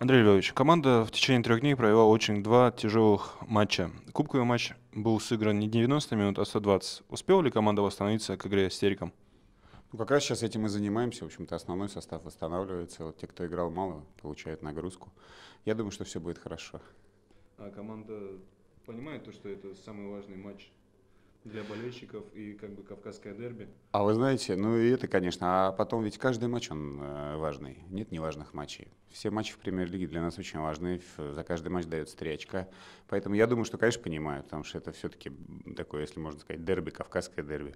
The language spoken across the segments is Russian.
Андрей Львович, команда в течение трех дней провела очень два тяжелых матча. Кубковый матч был сыгран не 90 минут, а 120. Успела ли команда восстановиться к игре с Териком? Ну, как раз сейчас этим и занимаемся. В общем-то, основной состав восстанавливается. Вот те, кто играл мало, получают нагрузку. Я думаю, что все будет хорошо. А команда понимает то, что это самый важный матч для болельщиков и как бы кавказское дерби. А вы знаете, ну и это, конечно, а потом ведь каждый матч он э, важный. Нет неважных матчей. Все матчи в премьер-лиге для нас очень важны. За каждый матч дается три очка. Поэтому я думаю, что, конечно, понимаю, потому что это все-таки такое, если можно сказать, дерби, кавказское дерби.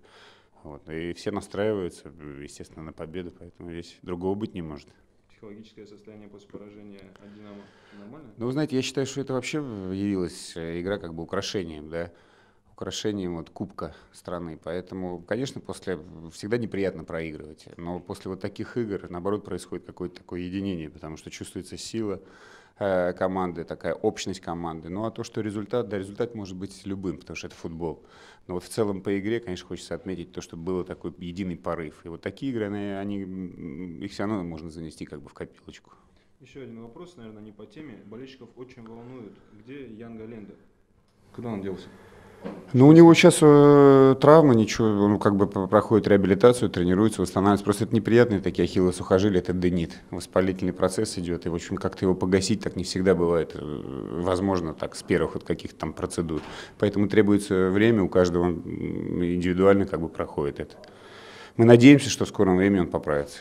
Вот. И все настраиваются, естественно, на победу, поэтому здесь другого быть не может психологическое состояние после поражения от «Динамо» нормально? Ну, вы знаете, я считаю, что это вообще явилась э, игра как бы украшением, да украшением вот кубка страны. Поэтому, конечно, после всегда неприятно проигрывать, но после вот таких игр, наоборот, происходит какое-то такое единение, потому что чувствуется сила э, команды, такая общность команды. Ну а то, что результат, да, результат может быть любым, потому что это футбол. Но вот в целом по игре, конечно, хочется отметить то, что было такой единый порыв. И вот такие игры, они, они их все равно можно занести как бы в копилочку. Еще один вопрос, наверное, не по теме. Болельщиков очень волнует. Где Ян Галенда? Куда он делся? Ну, у него сейчас э, травма, ничего, он как бы проходит реабилитацию, тренируется, восстанавливается. Просто это неприятные такие ахиллы сухожилия, это денит. Воспалительный процесс идет, и, в общем, как-то его погасить так не всегда бывает, э, возможно, так, с первых вот каких-то там процедур. Поэтому требуется время, у каждого он индивидуально как бы проходит это. Мы надеемся, что в скором времени он поправится.